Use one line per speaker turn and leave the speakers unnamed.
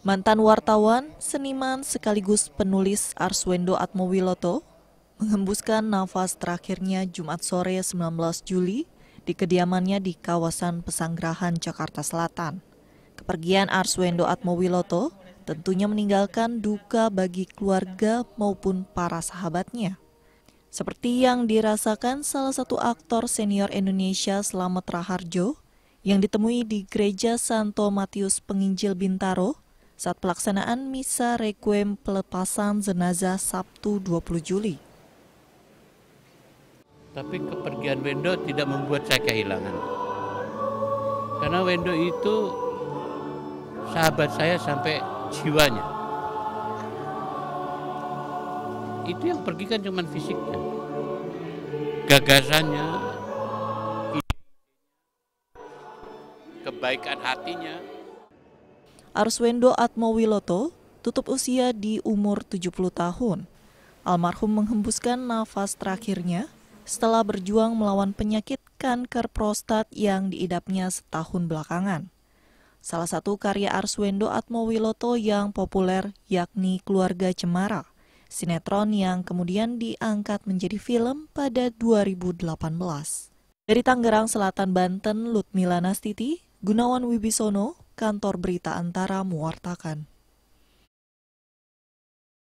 Mantan wartawan, seniman sekaligus penulis Arswendo Atmowiloto menghembuskan nafas terakhirnya Jumat sore 19 Juli di kediamannya di kawasan Pesanggerahan, Jakarta Selatan. Kepergian Arswendo Atmowiloto tentunya meninggalkan duka bagi keluarga maupun para sahabatnya. Seperti yang dirasakan salah satu aktor senior Indonesia Slamet Raharjo yang ditemui di Gereja Santo Matius Penginjil Bintaro, saat pelaksanaan Misa Requiem pelepasan jenazah Sabtu 20 Juli.
Tapi kepergian Wendo tidak membuat saya kehilangan. Karena Wendo itu sahabat saya sampai jiwanya. Itu yang pergi kan cuma fisiknya. Gagasannya,
kebaikan hatinya,
Arswendo Atmowiloto tutup usia di umur 70 tahun. Almarhum menghembuskan nafas terakhirnya setelah berjuang melawan penyakit kanker prostat yang diidapnya setahun belakangan. Salah satu karya Arswendo Atmowiloto yang populer yakni Keluarga Cemara, sinetron yang kemudian diangkat menjadi film pada 2018. Dari Tangerang Selatan, Banten, Lutmila Nastiti, Gunawan Wibisono, kantor berita Antara mewartakan.